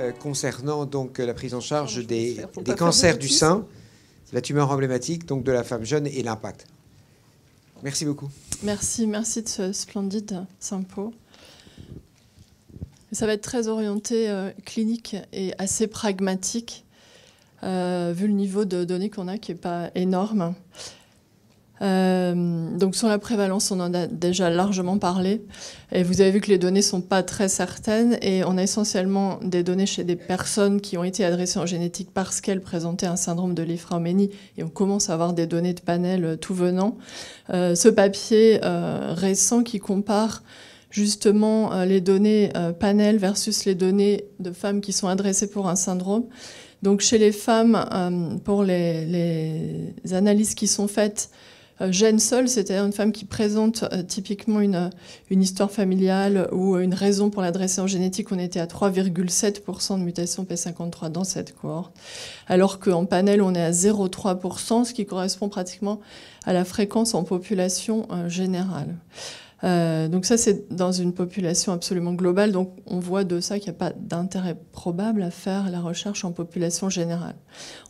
Euh, concernant donc euh, la prise en charge des, cancers du sein, la tumeur emblématique donc de la femme jeune et l'impact. Merci beaucoup. Merci, merci de ce splendide sympo. Ça va être très orienté euh, clinique et assez pragmatique, vu le niveau de données qu'on a qui n'est pas énorme. Euh, donc sur la prévalence, on en a déjà largement parlé. Et vous avez vu que les données sont pas très certaines. Et on a essentiellement des données chez des personnes qui ont été adressées en génétique parce qu'elles présentaient un syndrome de l'ifrauménie Et on commence à avoir des données de panel euh, tout venant. Euh, ce papier euh, récent qui compare justement euh, les données panel versus les données de femmes qui sont adressées pour un syndrome. Donc chez les femmes, pour les, les analyses qui sont faites, Gêne euh, Seule, c'est-à-dire une femme qui présente euh, typiquement une, euh, une, histoire familiale ou une raison pour l'adresser en génétique. On était à 3,7% de mutation P53 dans cette cohorte, alors qu'en panel, on est à 0,3%, ce qui correspond pratiquement à la fréquence en population générale. Euh, donc ça, c'est dans une population absolument globale. Donc on voit de ça qu'il n'y a pas d'intérêt probable à faire la recherche en population générale.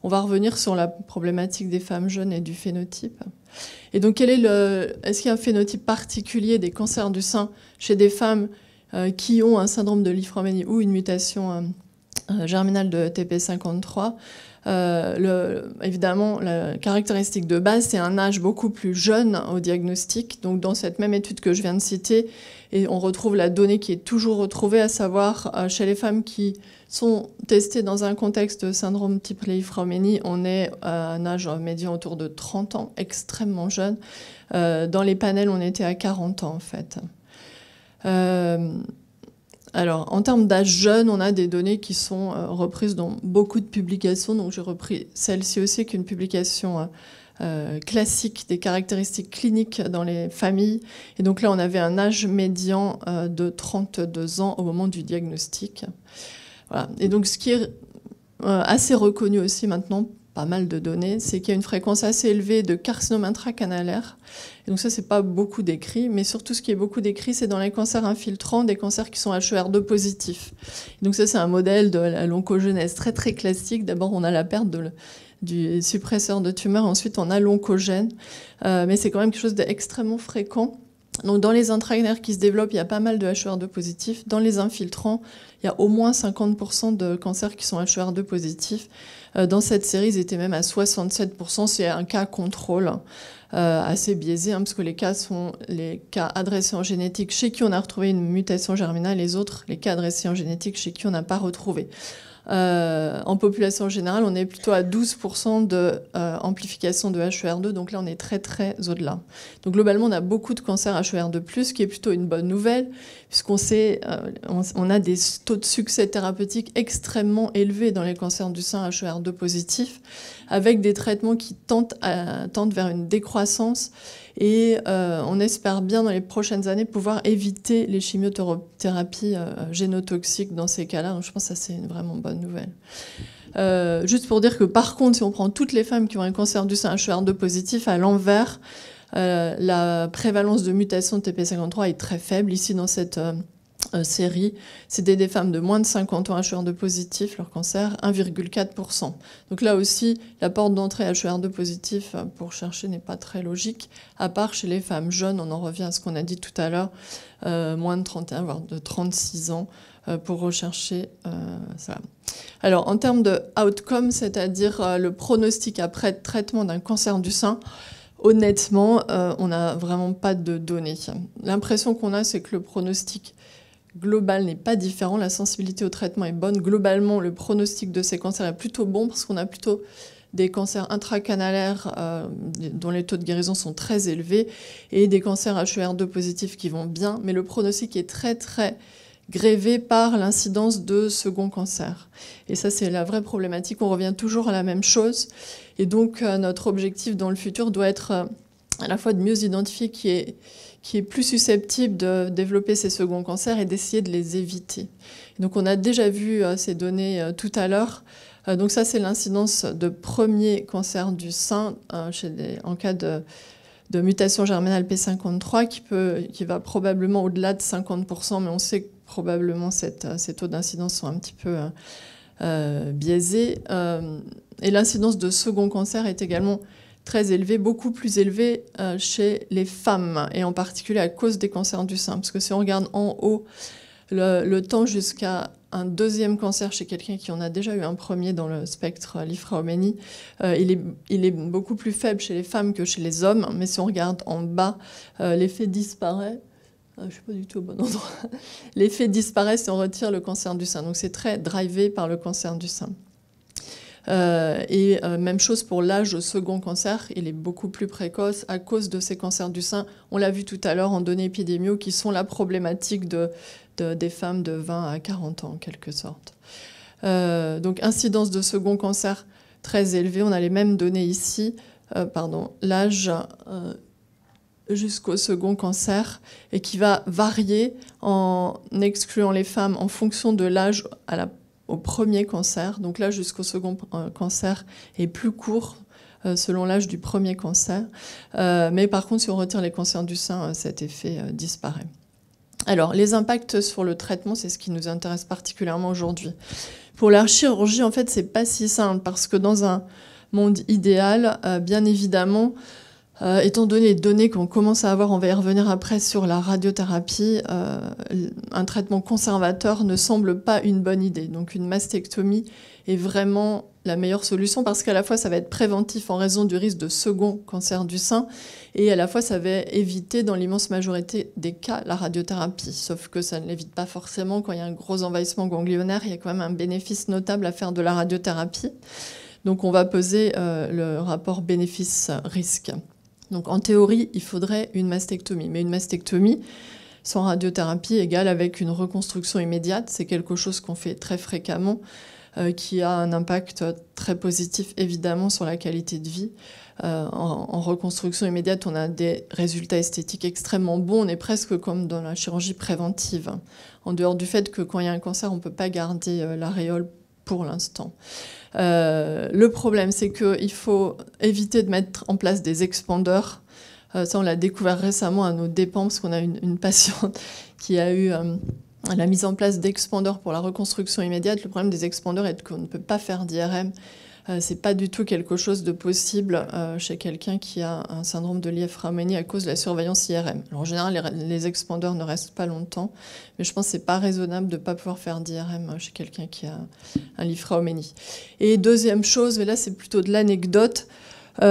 On va revenir sur la problématique des femmes jeunes et du phénotype. Et donc quel est le, est-ce qu'il y a un phénotype particulier des cancers du sein chez des femmes euh, qui ont un syndrome de Liefraumeni ou une mutation euh, euh, germinal de TP53, euh, évidemment, la caractéristique de base, c'est un âge beaucoup plus jeune au diagnostic. Donc, dans cette même étude que je viens de citer, et on retrouve la donnée qui est toujours retrouvée, à savoir euh, chez les femmes qui sont testées dans un contexte de syndrome type li on est à un âge médian autour de 30 ans, extrêmement jeune. dans les panels, on était à 40 ans, en fait. Alors, en termes d'âge jeune, on a des données qui sont euh, reprises dans beaucoup de publications. Donc, j'ai repris celle-ci aussi, qui est une publication euh, euh, classique des caractéristiques cliniques dans les familles. Et donc là, on avait un âge médian de 32 ans au moment du diagnostic. Voilà. Et donc, ce qui est assez reconnu aussi maintenant mal de données, c'est qu'il y a une fréquence assez élevée de carcinome intracanalaire. donc ça, c'est pas beaucoup décrit, mais surtout ce qui est beaucoup décrit, c'est dans les cancers infiltrants, des cancers qui sont HER2 positifs. donc ça, c'est un modèle de l'oncogénèse très très classique. D'abord, on a la perte du suppresseur de tumeur, ensuite on a l'oncogène. Euh, mais c'est quand même quelque chose d'extrêmement fréquent donc dans les intrainers qui se développent, il y a pas mal de HER2 positifs. Dans les infiltrants, il y a au moins 50% de cancers qui sont HER2 positifs. Euh, dans cette série, ils étaient même à 67%. C'est un cas contrôle euh, assez biaisé, hein, parce que les cas sont les cas adressés en génétique chez qui on a retrouvé une mutation germinale, les autres, les cas adressés en génétique chez qui on n'a pas retrouvé. Euh, en population générale, on est plutôt à 12% de euh, amplification de HER2, donc là on est très très au-delà. Donc globalement, on a beaucoup de cancers HER2+, ce qui est plutôt une bonne nouvelle, puisqu'on sait, euh, on, a des taux de succès thérapeutiques extrêmement élevés dans les cancers du sein HER2 positifs, avec des traitements qui tentent vers une décroissance et euh, on espère bien dans les prochaines années pouvoir éviter les chimiothérapies euh, génotoxiques dans ces cas-là. je pense que ça, c'est une vraiment bonne nouvelle. Euh, juste pour dire que par contre, si on prend toutes les femmes qui ont un cancer du sein HER2 positif, à l'envers, la prévalence de mutation de TP53 est très faible. Ici, dans cette euh, série, c'était des femmes de moins de 50 ans HER2 positif, leur cancer 1,4%. Donc là aussi, la porte d'entrée HER2 positif euh, pour chercher n'est pas très logique, à part chez les femmes jeunes, on en revient à ce qu'on a dit tout à l'heure, euh, moins de 31, voire de 36 ans pour rechercher ça. Alors en termes de outcome, c'est-à-dire le pronostic après traitement d'un cancer du sein, honnêtement, on n'a vraiment pas de données. L'impression qu'on a, c'est que le pronostic global n'est pas différent. La sensibilité au traitement est bonne. Globalement, le pronostic de ces cancers est plutôt bon parce qu'on a plutôt des cancers intracanalaires euh, dont les taux de guérison sont très élevés et des cancers HER2 positifs qui vont bien, mais le pronostic est très très grévé par l'incidence de second cancer. Et ça, c'est la vraie problématique. On revient toujours à la même chose. Et donc, euh, notre objectif dans le futur doit être... Euh, à la fois de mieux identifier qui est, qui est plus susceptible de développer ces seconds cancers et d'essayer de les éviter. Donc on a déjà vu euh, ces données euh, tout à l'heure. Euh, donc ça, c'est l'incidence de premier cancer du sein hein, chez en cas de, mutation germinale P53 qui, peut, qui va probablement au-delà de 50%, mais on sait que probablement ces taux d'incidence sont un petit peu biaisés. et l'incidence de second cancer est également très élevé, beaucoup plus élevé euh, chez les femmes, et en particulier à cause des cancers du sein. Parce que si on regarde en haut le, temps jusqu'à un deuxième cancer chez quelqu'un qui en a déjà eu un premier dans le spectre l'Ifraomanie, euh, il, est, beaucoup plus faible chez les femmes que chez les hommes. Mais si on regarde en bas, euh, l'effet disparaît ah, je ne suis pas du tout au bon endroit. L'effet disparaît si on retire le cancer du sein. Donc c'est très drivé par le cancer du sein. Euh, et euh, même chose pour l'âge second cancer, il est beaucoup plus précoce à cause de ces cancers du sein. On l'a vu tout à l'heure en données épidémiaux qui sont la problématique de, des femmes de 20 à 40 ans en quelque sorte. Euh, donc incidence de second cancer très élevée, on a les mêmes données ici, pardon, l'âge jusqu'au second cancer et qui va varier en excluant les femmes en fonction de l'âge à la au premier cancer. Donc là, jusqu'au second euh, cancer est plus court euh, selon l'âge du premier cancer. Euh, mais par contre, si on retire les cancers du sein, cet effet disparaît. Alors, les impacts sur le traitement, c'est ce qui nous intéresse particulièrement aujourd'hui. Pour la chirurgie, en fait, c'est pas si simple parce que dans un monde idéal, bien évidemment, euh, étant donné les données qu'on commence à avoir, on va y revenir après sur la radiothérapie, euh, un traitement conservateur ne semble pas une bonne idée. Donc une mastectomie est vraiment la meilleure solution parce qu'à la fois ça va être préventif en raison du risque de second cancer du sein et à la fois ça va éviter dans l'immense majorité des cas la radiothérapie. Sauf que ça ne l'évite pas forcément quand il y a un gros envahissement ganglionnaire, il y a quand même un bénéfice notable à faire de la radiothérapie. Donc on va peser euh, le rapport bénéfice-risque. Donc en théorie, il faudrait une mastectomie. Mais une mastectomie sans radiothérapie égale avec une reconstruction immédiate, c'est quelque chose qu'on fait très fréquemment, euh, qui a un impact très positif évidemment sur la qualité de vie. Euh, en, en, reconstruction immédiate, on a des résultats esthétiques extrêmement bons. On est presque comme dans la chirurgie préventive. En dehors du fait que quand il y a un cancer, on ne peut pas garder euh, l'aréole pour l'instant. Euh, le problème, c'est qu'il faut éviter de mettre en place des expandeurs. Euh, ça, on l'a découvert récemment à nos dépens, parce qu'on a une, patiente qui a eu euh, la mise en place d'expandeurs pour la reconstruction immédiate. Le problème des expandeurs est qu'on ne peut pas faire d'IRM euh, c'est pas du tout quelque chose de possible euh, chez quelqu'un qui a un syndrome de Lieframénie à cause de la surveillance IRM. en général, les, expandeurs ne restent pas longtemps, mais je pense que c'est pas raisonnable de ne pas pouvoir faire d'IRM euh, chez quelqu'un qui a un Lieframénie. Et deuxième chose, mais là c'est plutôt de l'anecdote. il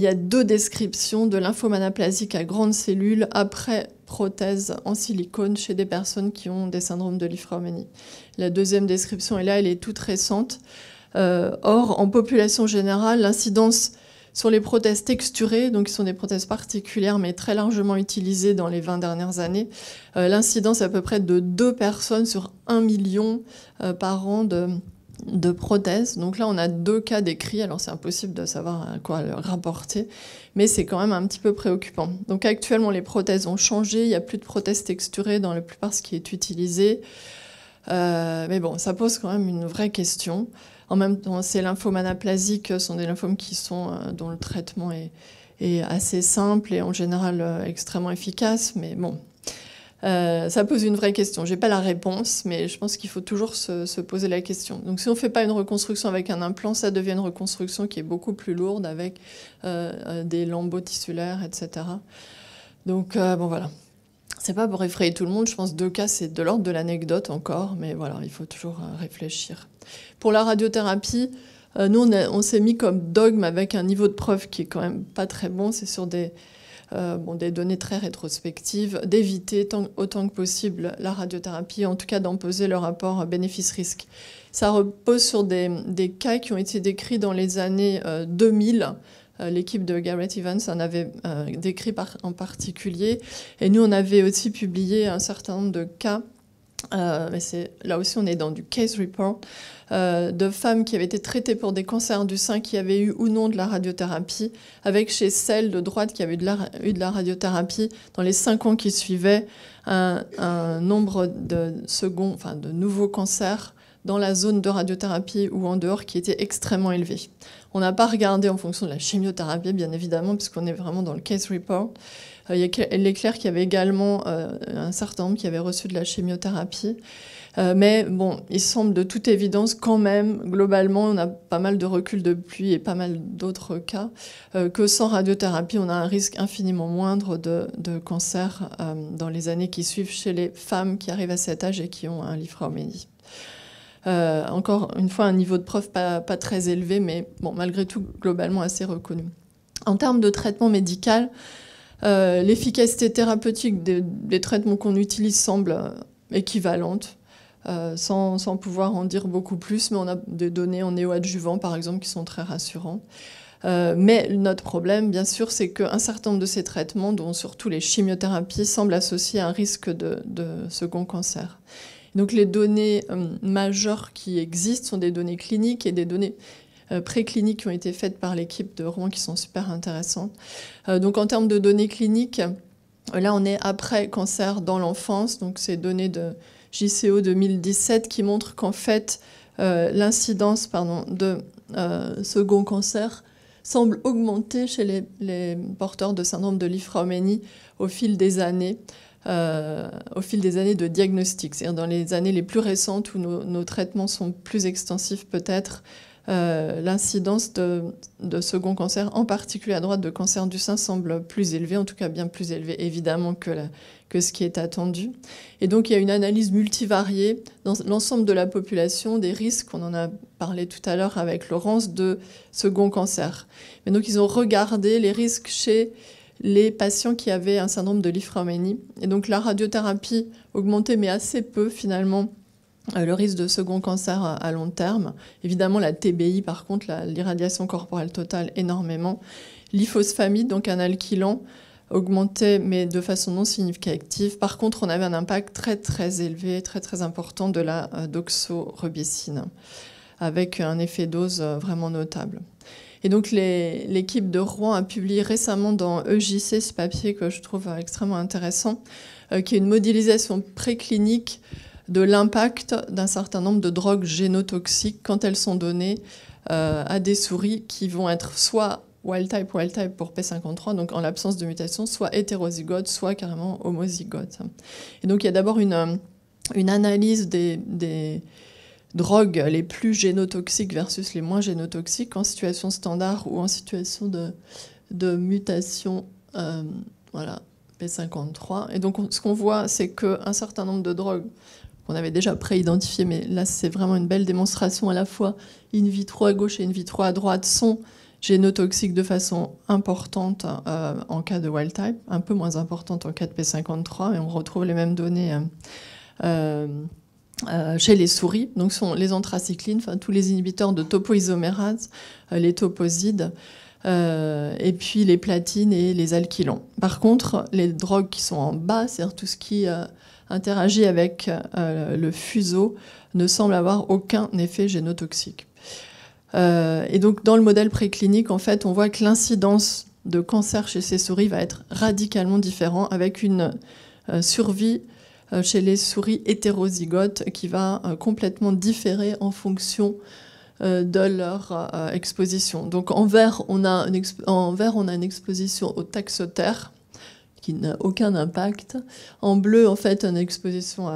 y a deux descriptions de lymphome à grandes cellules après prothèse en silicone chez des personnes qui ont des syndromes de l'Iframénie. La deuxième description, et là, elle est toute récente. Euh, or, en population générale, l'incidence sur les prothèses texturées, donc qui sont des prothèses particulières mais très largement utilisées dans les 20 dernières années, euh, l'incidence à peu près de 2 personnes sur 1 million euh, par an de, prothèses. Donc là, on a deux cas décrits. Alors, c'est impossible de savoir à quoi le rapporter, mais c'est quand même un petit peu préoccupant. Donc, actuellement, les prothèses ont changé. Il n'y a plus de prothèses texturées dans la plupart ce qui est utilisé. mais bon, ça pose quand même une vraie question. En même temps, ces lymphomes anaplasiques sont des lymphomes qui sont, euh, dont le traitement est, assez simple et en général euh, extrêmement efficace, mais bon, euh, ça pose une vraie question. Je n'ai pas la réponse, mais je pense qu'il faut toujours se, poser la question. Donc, si on ne fait pas une reconstruction avec un implant, ça devient une reconstruction qui est beaucoup plus lourde avec des lambeaux tissulaires, etc. Donc, bon, voilà c'est pas pour effrayer tout le monde. Je pense deux cas, c'est de l'ordre de l'anecdote encore, mais voilà, il faut toujours euh, réfléchir. Pour la radiothérapie, euh, nous, on, s'est mis comme dogme avec un niveau de preuve qui est quand même pas très bon. C'est sur des, euh, données très rétrospectives, d'éviter autant que possible la radiothérapie, en tout cas d'imposer le rapport bénéfice-risque. Ça repose sur des, cas qui ont été décrits dans les années 2000 euh, l'équipe de Garrett Evans en avait euh, décrit par, en particulier. Et nous, on avait aussi publié un certain nombre de cas euh, mais c'est, là aussi, on est dans du case report de femmes qui avaient été traitées pour des cancers du sein qui avaient eu ou non de la radiothérapie, avec chez celles de droite qui avaient eu de la, de la radiothérapie dans les cinq ans qui suivaient un, nombre de enfin de nouveaux cancers dans la zone de radiothérapie ou en dehors qui était extrêmement élevé. On n'a pas regardé en fonction de la chimiothérapie, bien évidemment, puisqu'on est vraiment dans le case report. Euh, il est clair qu'il y avait également euh, un certain nombre qui avait reçu de la chimiothérapie. Euh, mais bon, il semble de toute évidence quand même, globalement, on a pas mal de recul depuis et pas mal d'autres cas, que sans radiothérapie, on a un risque infiniment moindre de, cancer dans les années qui suivent chez les femmes qui arrivent à cet âge et qui ont un lymphoménie. Euh, encore une fois, un niveau de preuve pas, très élevé, mais bon, malgré tout, globalement assez reconnu. En termes de traitement médical, euh, l'efficacité thérapeutique des, traitements qu'on utilise semble euh, équivalente. sans, pouvoir en dire beaucoup plus, mais on a des données en néoadjuvant, par exemple, qui sont très rassurantes. mais notre problème, bien sûr, c'est qu'un certain nombre de ces traitements, dont surtout les chimiothérapies, semblent associés à un risque de, de second cancer. Donc les données euh, majeures qui existent sont des données cliniques et des données euh, précliniques qui ont été faites par l'équipe de Rouen qui sont super intéressantes. Euh, donc en termes de données cliniques, là on est après cancer dans l'enfance, donc ces données de JCO 2017 qui montrent qu'en fait l'incidence de second cancer semble augmenter chez les, porteurs de syndrome de lifra au fil des années. Euh, au fil des années de diagnostic, c'est-à-dire dans les années les plus récentes où nos, traitements sont plus extensifs peut-être, euh, l'incidence de, second cancer, en particulier à droite de cancer du sein, semble plus élevée, en tout cas bien plus élevée évidemment que, que ce qui est attendu. Et donc il y a une analyse multivariée dans l'ensemble de la population des risques, on en a parlé tout à l'heure avec Laurence, de second cancer. Mais donc ils ont regardé les risques chez les patients qui avaient un syndrome de l'iphroménie Et donc la radiothérapie augmentait, mais assez peu finalement, euh, le risque de second cancer à long terme. Évidemment, la TBI, par contre, l'irradiation corporelle totale, énormément. L'iphosphamide, donc un alkylant, augmentait, mais de façon non significative. Par contre, on avait un impact très, très élevé, très, très important de la euh, doxorubicine, avec un effet dose euh, vraiment notable. Et donc l'équipe de Rouen a publié récemment dans EJC ce papier que je trouve extrêmement intéressant, euh, qui est une modélisation préclinique de l'impact d'un certain nombre de drogues génotoxiques quand elles sont données euh, à des souris qui vont être soit wild type wild type pour P53, donc en l'absence de mutation, soit hétérozygote, soit carrément homozygote. Et donc il y a d'abord une, analyse des drogues les plus génotoxiques versus les moins génotoxiques en situation standard ou en situation de, mutation. Euh, voilà, P53. Et donc, ce qu'on voit, c'est qu'un certain nombre de drogues qu'on avait déjà pré-identifiées, mais là, c'est vraiment une belle démonstration à la fois in vitro à gauche et in vitro à droite, sont génotoxiques de façon importante euh, en cas de wild type, un peu moins importante en cas de P53, et on retrouve les mêmes données. Euh, euh, chez les souris, donc sont les anthracyclines, tous les inhibiteurs de topoisomérase, euh, les toposides, euh, et puis les platines et les alkylons. Par contre, les drogues qui sont en bas, c'est-à-dire tout ce qui interagit avec le fuseau, ne semble avoir aucun effet génotoxique. et donc, dans le modèle préclinique, en fait, on voit que l'incidence de cancer chez ces souris va être radicalement différente, avec une survie euh, chez les souris hétérozygotes qui va euh, complètement différer en fonction euh, de leur exposition. Donc en vert, on a une, en vert, on a une exposition au taxotère qui n'a aucun impact. En bleu, en fait, une exposition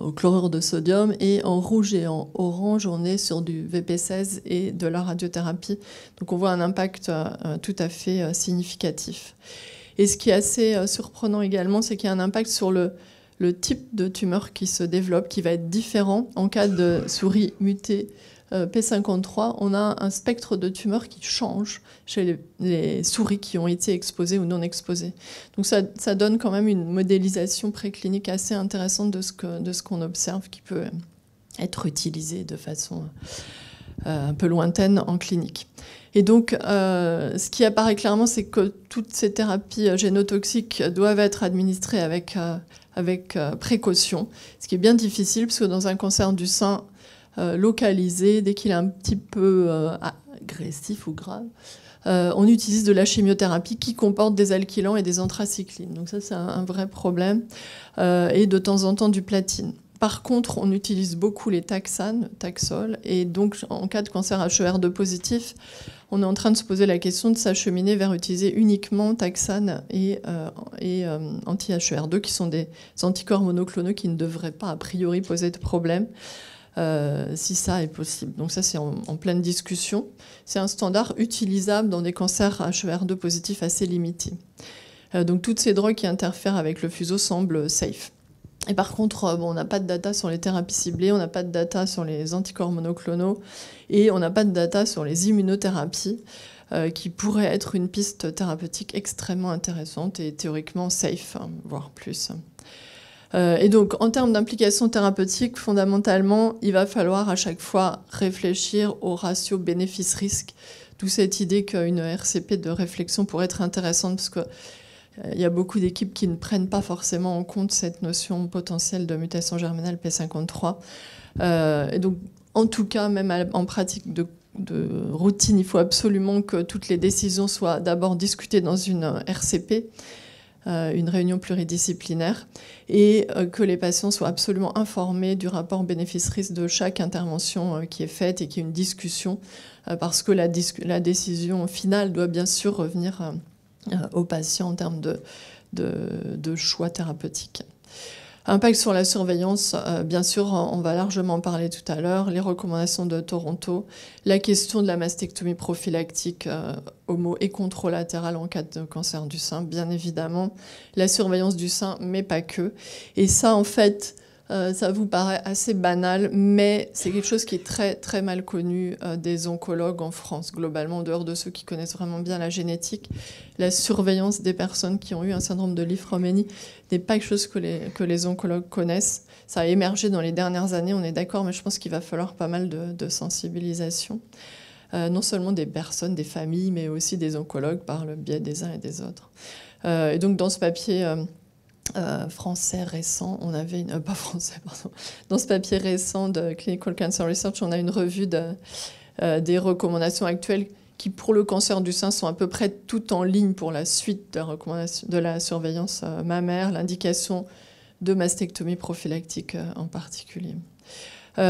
au chlorure de sodium. Et en rouge et en orange, on est sur du VP16 et de la radiothérapie. Donc on voit un impact tout à fait significatif. Et ce qui est assez surprenant également, c'est qu'il y a un impact sur le, le type de tumeur qui se développe, qui va être différent. En cas de souris mutées euh, P53, on a un spectre de tumeurs qui change chez les, souris qui ont été exposées ou non exposées. Donc ça, donne quand même une modélisation préclinique assez intéressante de ce qu'on observe qui peut être utilisé de façon euh, un peu lointaine en clinique. Et donc, euh, ce qui apparaît clairement, c'est que toutes ces thérapies génotoxiques doivent être administrées avec avec euh, précaution, ce qui est bien difficile parce que dans un cancer du sein euh, localisé, dès qu'il est un petit peu euh, agressif ou grave, on utilise de la chimiothérapie qui comporte des alkylants et des anthracyclines. Donc ça, c'est un, vrai problème. et de temps en temps, du platine. Par contre, on utilise beaucoup les taxanes, taxol, et donc en cas de cancer HER2 positif, on est en train de se poser la question de s'acheminer vers utiliser uniquement taxanes et, euh, euh, anti-HER2, qui sont des anticorps monoclonaux qui ne devraient pas a priori poser de problème. Euh, si ça est possible. Donc ça, c'est en, en, pleine discussion. C'est un standard utilisable dans des cancers HER2 positifs assez limités. donc toutes ces drogues qui interfèrent avec le fuseau semblent safe. Et par contre, euh, on n'a pas de data sur les thérapies ciblées, on n'a pas de data sur les anticorps monoclonaux et on n'a pas de data sur les immunothérapies euh, qui pourraient être une piste thérapeutique extrêmement intéressante et théoriquement safe, hein, voire plus. Euh, et donc, en termes d'implication thérapeutique, fondamentalement, il va falloir à chaque fois réfléchir au ratio bénéfice-risque, d'où cette idée qu'une RCP de réflexion pourrait être intéressante parce que il y a beaucoup d'équipes qui ne prennent pas forcément en compte cette notion potentielle de mutation germinale P53. Euh, et donc, en tout cas, même en pratique de, routine, il faut absolument que toutes les décisions soient d'abord discutées dans une RCP, euh, une réunion pluridisciplinaire, et euh, que les patients soient absolument informés du rapport bénéfice-risque de chaque intervention qui est faite et qu'il y ait une discussion, parce que la, décision finale doit bien sûr revenir euh, aux patients en termes de, de, choix thérapeutiques. Impact sur la surveillance, euh, bien sûr, on va largement parler tout à l'heure, les recommandations de Toronto, la question de la mastectomie prophylactique homo euh, et contralatérale en cas de cancer du sein, bien évidemment, la surveillance du sein, mais pas que. Et ça, en fait, euh, ça vous paraît assez banal, mais c'est quelque chose qui est très très mal connu euh, des oncologues en France globalement, en dehors de ceux qui connaissent vraiment bien la génétique. La surveillance des personnes qui ont eu un syndrome de Liefromanie n'est pas quelque chose que les, que les oncologues connaissent. Ça a émergé dans les dernières années, on est d'accord, mais je pense qu'il va falloir pas mal de, sensibilisation. Euh, non seulement des personnes, des familles, mais aussi des oncologues par le biais des uns et des autres. et donc dans ce papier euh, français récent, on avait une, euh, pas français, pardon, dans ce papier récent de Clinical Cancer Research, on a une revue euh, des recommandations actuelles qui, pour le cancer du sein, sont à peu près toutes en ligne pour la suite de, de la surveillance mammaire, l'indication de mastectomie prophylactique en particulier. Il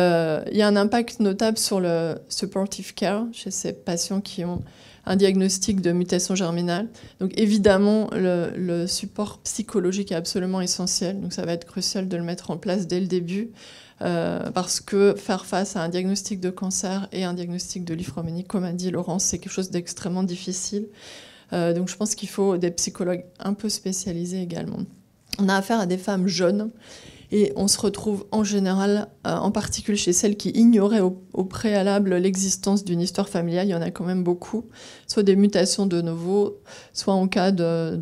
y a un impact notable sur le supportive care chez ces patients qui ont un diagnostic de mutation germinale. Donc évidemment, le, support psychologique est absolument essentiel. Donc ça va être crucial de le mettre en place dès le début. Euh, parce que faire face à un diagnostic de cancer et un diagnostic de l'iphroménie, comme a dit Laurence, c'est quelque chose d'extrêmement difficile. Euh, donc je pense qu'il faut des psychologues un peu spécialisés également. On a affaire à des femmes jeunes et on se retrouve en général, euh, en particulier chez celles qui ignoraient au, préalable l'existence d'une histoire familiale, il y en a quand même beaucoup, soit des mutations de nouveau, soit en cas ben,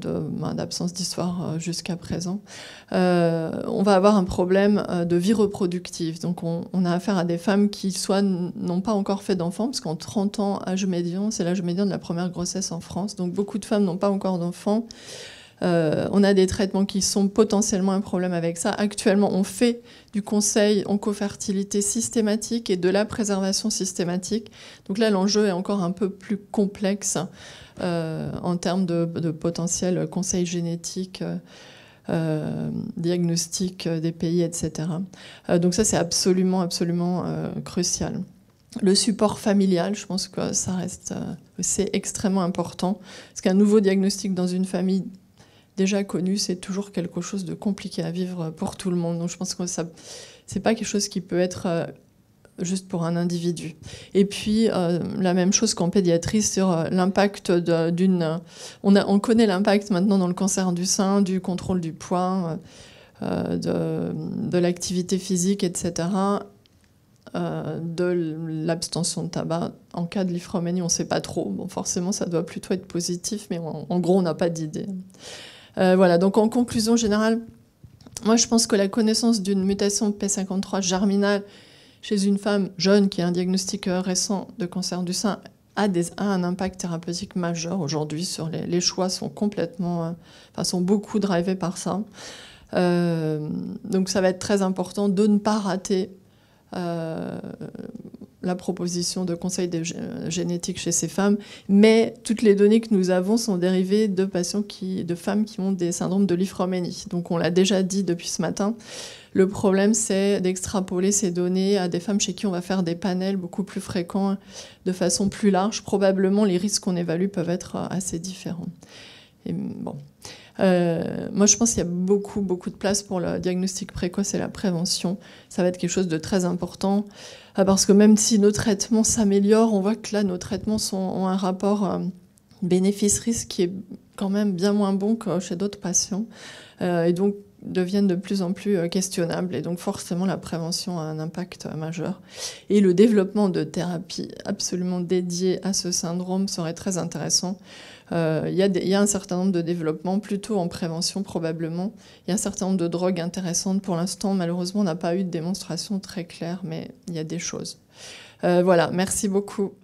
d'absence d'histoire euh, jusqu'à présent. Euh, on va avoir un problème de vie reproductive. Donc on, on a affaire à des femmes qui soit n'ont pas encore fait d'enfants, parce qu'en 30 ans, âge médian, c'est l'âge médian de la première grossesse en France, donc beaucoup de femmes n'ont pas encore d'enfants. Euh, on a des traitements qui sont potentiellement un problème avec ça. Actuellement, on fait du conseil oncofertilité systématique et de la préservation systématique. Donc là, l'enjeu est encore un peu plus complexe euh, en termes de, potentiel conseil génétique. Euh, diagnostic des pays, etc. donc ça, c'est absolument, absolument crucial. Le support familial, je pense que ça reste, c'est extrêmement important, parce qu'un nouveau diagnostic dans une famille déjà connu, c'est toujours quelque chose de compliqué à vivre pour tout le monde. Donc je pense que ce c'est pas quelque chose qui peut être euh, juste pour un individu. Et puis euh, la même chose qu'en pédiatrie sur euh, l'impact d'une, on, on, connaît l'impact maintenant dans le cancer du sein, du contrôle du poids, de, l'activité physique, etc. de l'abstention de tabac. En cas de l'ifroménie, on ne sait pas trop. Bon, forcément, ça doit plutôt être positif, mais en gros, on n'a pas d'idée. Euh, voilà, donc en conclusion générale, moi je pense que la connaissance d'une mutation P53 germinale chez une femme jeune qui a un diagnostic euh, récent de cancer du sein a, un impact thérapeutique majeur aujourd'hui sur les, choix sont complètement, euh, enfin sont beaucoup drivés par ça. donc ça va être très important de ne pas rater la proposition de conseil euh, génétique chez ces femmes, mais toutes les données que nous avons sont dérivées de patients qui, de femmes qui ont des syndromes de l'Ifroménie. Donc on l'a déjà dit depuis ce matin. Le problème, c'est d'extrapoler ces données à des femmes chez qui on va faire des panels beaucoup plus fréquents, de façon plus large. Probablement, les risques qu'on évalue peuvent être euh, assez différents. Et bon. Euh, moi, je pense qu'il y a beaucoup, beaucoup de place pour le diagnostic précoce et la prévention. Ça va être quelque chose de très important ah, parce que même si nos traitements s'améliorent, on voit que là, nos traitements sont, ont un rapport euh, bénéfice-risque qui est quand même bien moins bon que chez d'autres patients. Euh, et donc, deviennent de plus en plus questionnables et donc forcément la prévention a un impact majeur. Et le développement de thérapies absolument dédiées à ce syndrome serait très intéressant euh, il y, a un certain nombre de développements, plutôt en prévention probablement. Il y a un certain nombre de drogues intéressantes pour l'instant. Malheureusement, on n'a pas eu de démonstration très claire, mais il y a des choses. Euh, voilà, merci beaucoup.